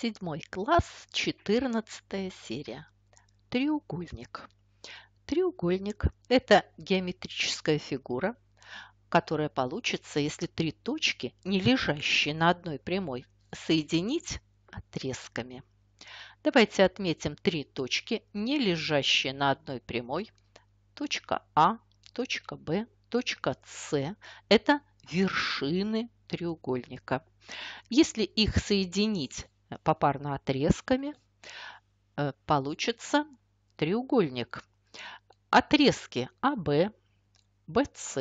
Седьмой класс, 14 серия. Треугольник. Треугольник – это геометрическая фигура, которая получится, если три точки, не лежащие на одной прямой, соединить отрезками. Давайте отметим три точки, не лежащие на одной прямой. Точка А, точка Б, точка С – это вершины треугольника. Если их соединить попарно отрезками, э, получится треугольник. Отрезки АБ, БС,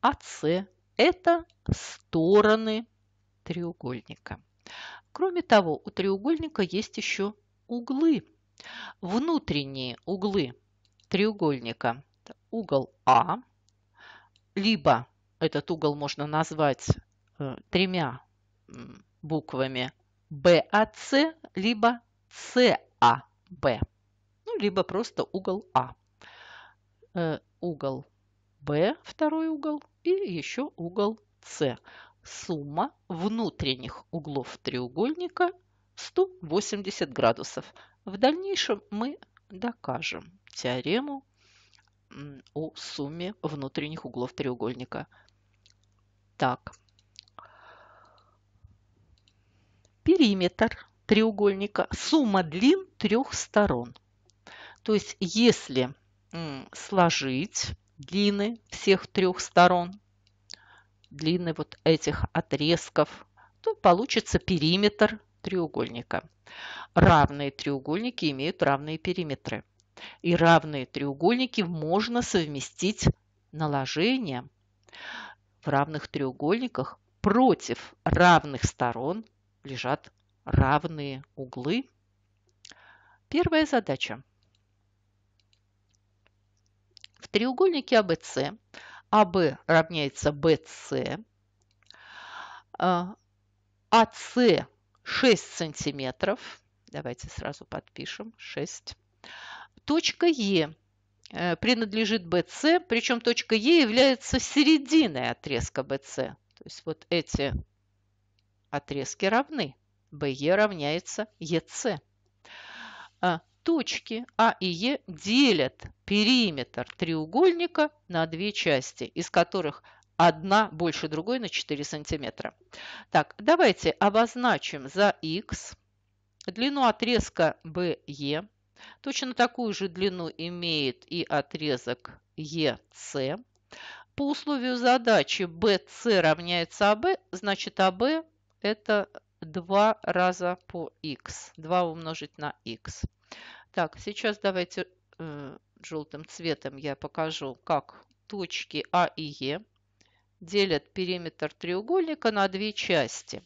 АС – это стороны треугольника. Кроме того, у треугольника есть еще углы. Внутренние углы треугольника – угол А, либо этот угол можно назвать э, тремя буквами BAC, а либо CAB, а ну, либо просто угол А. Э, угол B, второй угол, и еще угол C. Сумма внутренних углов треугольника 180 градусов. В дальнейшем мы докажем теорему о сумме внутренних углов треугольника. Так, периметр треугольника, сумма длин трех сторон. То есть если сложить длины всех трех сторон, длины вот этих отрезков, то получится периметр треугольника. Равные треугольники имеют равные периметры. И равные треугольники можно совместить наложением в равных треугольниках против равных сторон лежат равные углы. Первая задача. В треугольнике ABC а АВ равняется BC, АС 6 сантиметров, давайте сразу подпишем 6, точка Е э, принадлежит BC, причем точка Е является серединой отрезка BC. То есть вот эти Отрезки равны. BE равняется EC. А, точки А и Е делят периметр треугольника на две части, из которых одна больше другой на 4 сантиметра. Так, давайте обозначим за Х длину отрезка BE. Точно такую же длину имеет и отрезок EC. По условию задачи BC равняется AB, а значит AB а это 2 раза по x. 2 умножить на x. Так, сейчас давайте э, желтым цветом я покажу, как точки А и Е делят периметр треугольника на две части.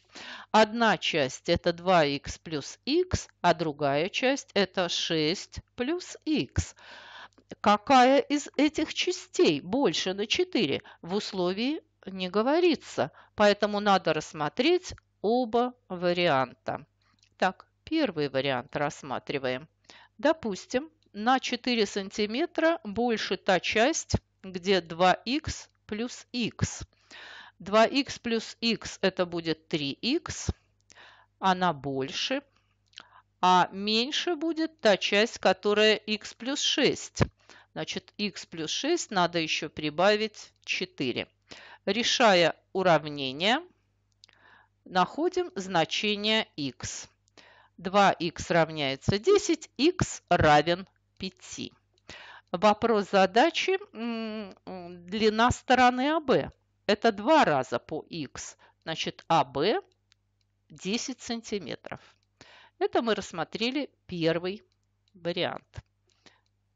Одна часть это 2х плюс х, а другая часть это 6 плюс х. Какая из этих частей больше на 4 в условии не говорится, поэтому надо рассмотреть оба варианта. Так, первый вариант рассматриваем. Допустим, на 4 сантиметра больше та часть, где 2х плюс х. 2х плюс х – это будет 3х, она больше, а меньше будет та часть, которая х плюс 6. Значит, х плюс 6 надо еще прибавить 4. Решая уравнение – находим значение x. 2 x равняется 10, x равен 5. Вопрос задачи длина стороны АБ. Это два раза по x. Значит, АБ 10 сантиметров. Это мы рассмотрели первый вариант.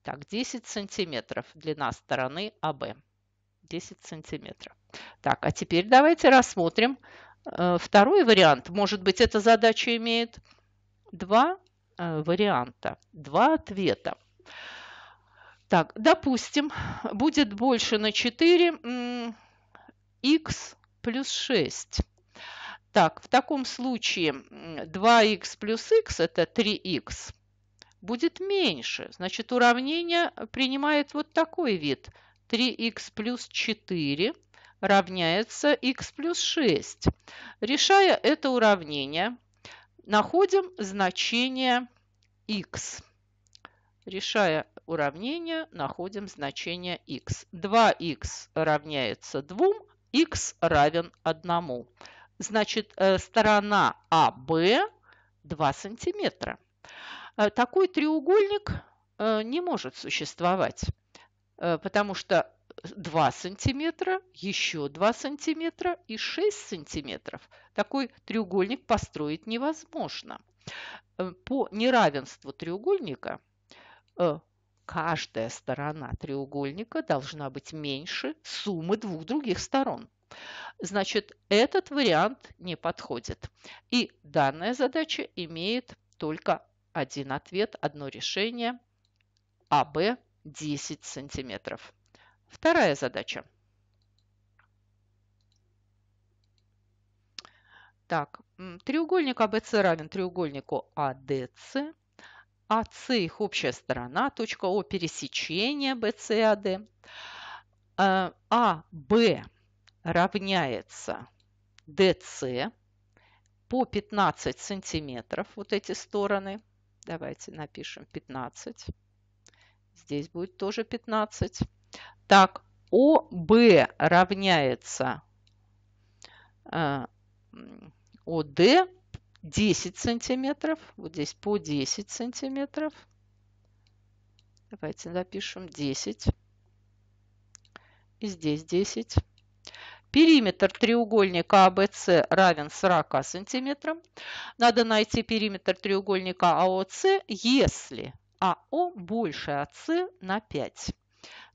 Так, 10 сантиметров длина стороны АБ. 10 сантиметров. Так, а теперь давайте рассмотрим Э, второй вариант, может быть, эта задача имеет два э, варианта, два ответа. Так, допустим, будет больше на 4 x плюс 6. Так, в таком случае 2 x плюс x это 3 x будет меньше. Значит, уравнение принимает вот такой вид. 3 x плюс 4 – равняется x плюс 6. Решая это уравнение, находим значение x. Решая уравнение, находим значение x. 2x равняется 2, x равен 1. Значит, э, сторона АВ 2 сантиметра. Э, такой треугольник э, не может существовать, потому что 2 сантиметра, еще 2 сантиметра и 6 сантиметров. Такой треугольник построить невозможно. Э, по неравенству треугольника э, каждая сторона треугольника должна быть меньше суммы двух других сторон. Значит, этот вариант не подходит. И данная задача имеет только один ответ, одно решение АБ 10 сантиметров. Вторая задача. Так, треугольник ABC а равен треугольнику ADC. А АС их общая сторона, точка О пересечения BC и AD. А э, АБ равняется DC по 15 сантиметров, вот эти стороны. Давайте напишем 15. Здесь будет тоже 15. Так, ОБ равняется э, ОД 10 сантиметров. Вот здесь по 10 сантиметров. Давайте напишем 10. И здесь 10. Периметр треугольника АБС равен 40 сантиметрам. Надо найти периметр треугольника АОС, если АО больше АС на 5.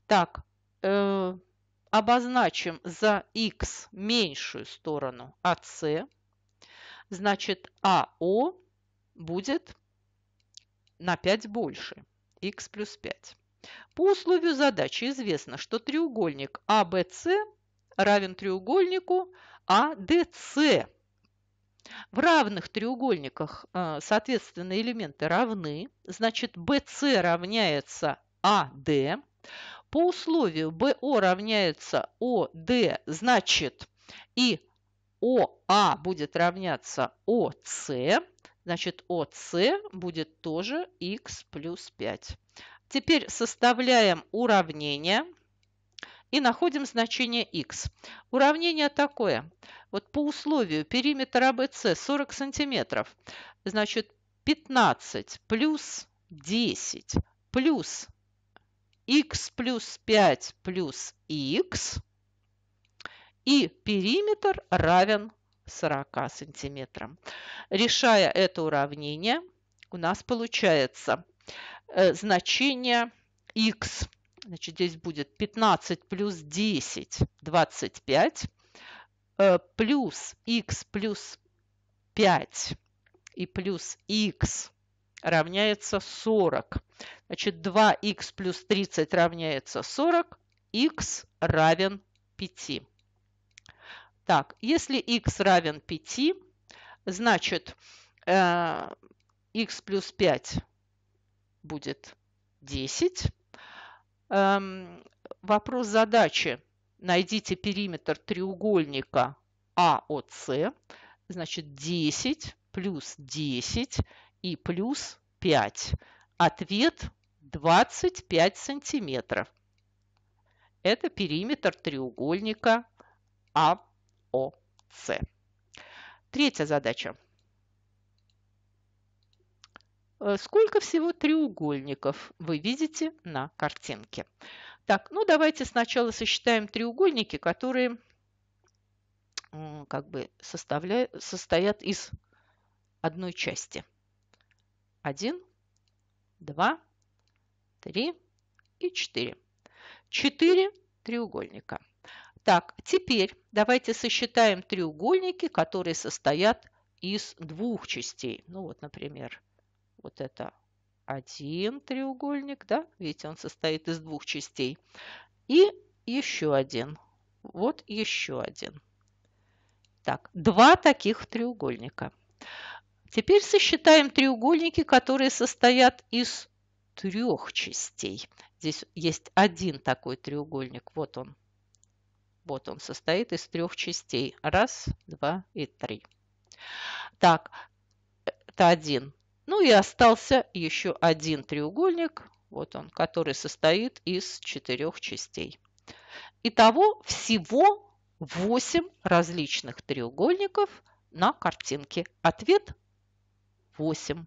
Так, Э, обозначим за x меньшую сторону AC, значит АО будет на 5 больше, x плюс 5. По условию задачи известно, что треугольник АВС равен треугольнику АДС. В равных треугольниках, э, соответственно, элементы равны. Значит, BC равняется AD. А по условию БО равняется ОД, значит, и ОА будет равняться ОС, значит, ОС будет тоже х плюс 5. Теперь составляем уравнение и находим значение x. Уравнение такое. Вот по условию периметр ABC а, 40 сантиметров. Значит, 15 плюс 10 плюс x плюс 5 плюс x и периметр равен 40 сантиметрам. Решая это уравнение, у нас получается э, значение x. Значит, здесь будет 15 плюс 10, 25, э, плюс x плюс 5 и плюс x равняется 40. Значит, 2х плюс 30 равняется 40, х равен 5. Так, если х равен 5, значит, э, х плюс 5 будет 10. Эм, вопрос задачи. Найдите периметр треугольника АОС. Значит, 10 плюс 10 и плюс 5. Ответ 25 сантиметров. Это периметр треугольника АОС. Третья задача. Э, сколько всего треугольников вы видите на картинке? Так, ну давайте сначала сосчитаем треугольники, которые как бы составляют, состоят из одной части. Один. 2, 3 и 4. 4 треугольника. Так, теперь давайте сосчитаем треугольники, которые состоят из двух частей. Ну вот, например, вот это один треугольник, да? Видите, он состоит из двух частей. И еще один. Вот еще один. Так, два таких треугольника. Теперь сосчитаем треугольники, которые состоят из трех частей. Здесь есть один такой треугольник. Вот он. Вот он состоит из трех частей. Раз, два и три. Так, это один. Ну и остался еще один треугольник, вот он, который состоит из четырех частей. Итого всего 8 различных треугольников на картинке. Ответ восемь